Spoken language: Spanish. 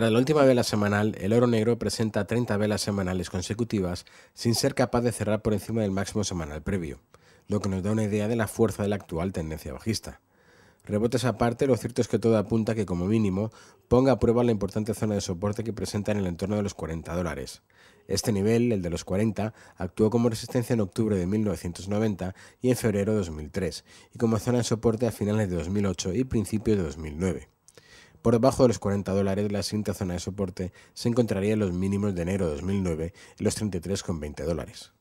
Para la última vela semanal, el oro negro presenta 30 velas semanales consecutivas sin ser capaz de cerrar por encima del máximo semanal previo, lo que nos da una idea de la fuerza de la actual tendencia bajista. Rebotes aparte, lo cierto es que todo apunta a que como mínimo ponga a prueba la importante zona de soporte que presenta en el entorno de los 40 dólares. Este nivel, el de los 40, actuó como resistencia en octubre de 1990 y en febrero de 2003, y como zona de soporte a finales de 2008 y principios de 2009. Por debajo de los 40 dólares, la siguiente zona de soporte se encontraría los mínimos de enero de 2009 en los 33,20 dólares.